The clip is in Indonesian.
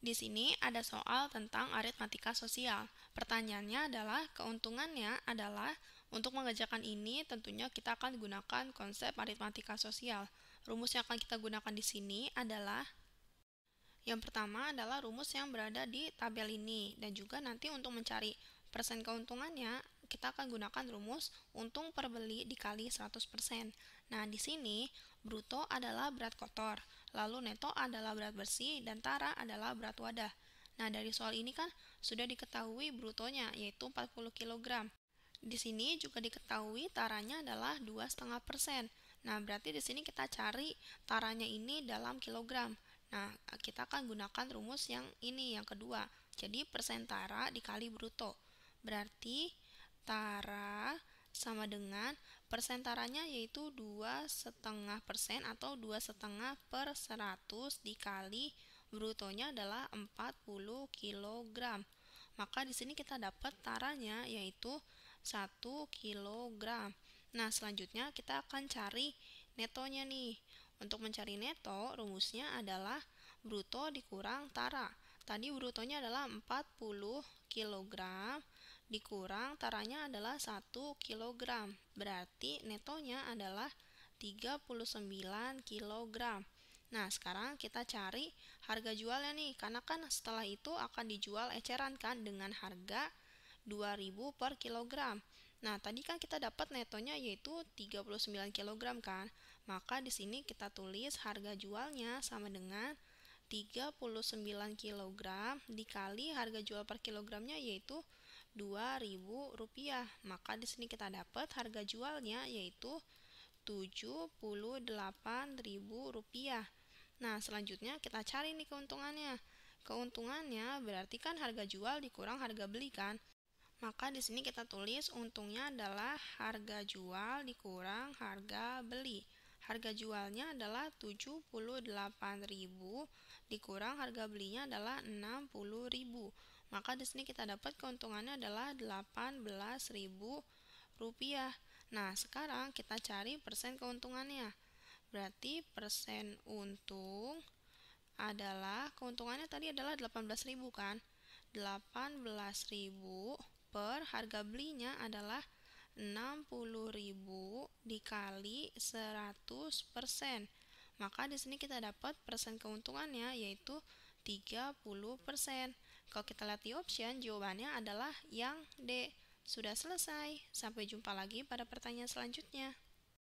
Di sini ada soal tentang aritmatika sosial. Pertanyaannya adalah keuntungannya adalah untuk mengerjakan ini tentunya kita akan gunakan konsep aritmatika sosial. Rumus yang akan kita gunakan di sini adalah yang pertama adalah rumus yang berada di tabel ini dan juga nanti untuk mencari persen keuntungannya kita akan gunakan rumus untung perbeli beli dikali 100%. Nah, di sini bruto adalah berat kotor lalu neto adalah berat bersih, dan tara adalah berat wadah. Nah, dari soal ini kan sudah diketahui brutonya, yaitu 40 kg. Di sini juga diketahui taranya adalah 2,5%. Nah, berarti di sini kita cari taranya ini dalam kilogram. Nah, kita akan gunakan rumus yang ini, yang kedua. Jadi, persen tara dikali bruto. Berarti, tara sama dengan persentaranya yaitu 2,5% atau 2,5 per 100 dikali brutonya adalah 40 kg. Maka di sini kita dapat taranya yaitu 1 kg. Nah, selanjutnya kita akan cari netonya nih. Untuk mencari neto, rumusnya adalah bruto dikurang tara. Tadi brutonya adalah 40 kg dikurang taranya adalah 1 kg. Berarti netonya adalah 39 kg. Nah, sekarang kita cari harga jualnya nih, karena kan setelah itu akan dijual eceran kan dengan harga 2000 per kilogram. Nah, tadi kan kita dapat netonya yaitu 39 kg kan. Maka di sini kita tulis harga jualnya sama dengan 39 kg dikali harga jual per kilogramnya yaitu 2000 rupiah maka di sini kita dapat harga jualnya yaitu 78.000 rupiah nah selanjutnya kita cari nih keuntungannya keuntungannya berarti kan harga jual dikurang harga beli kan maka di sini kita tulis untungnya adalah harga jual dikurang harga beli. Harga jualnya adalah 78.000 dikurang harga belinya adalah 60.000. Maka di sini kita dapat keuntungannya adalah 18.000 rupiah. Nah, sekarang kita cari persen keuntungannya. Berarti persen untung adalah keuntungannya tadi adalah 18.000 kan? 18.000 per harga belinya adalah 60.000 dikali 100 persen. Maka di sini kita dapat persen keuntungannya yaitu 30 persen. Kalau kita lihat di option, jawabannya adalah yang D. Sudah selesai. Sampai jumpa lagi pada pertanyaan selanjutnya.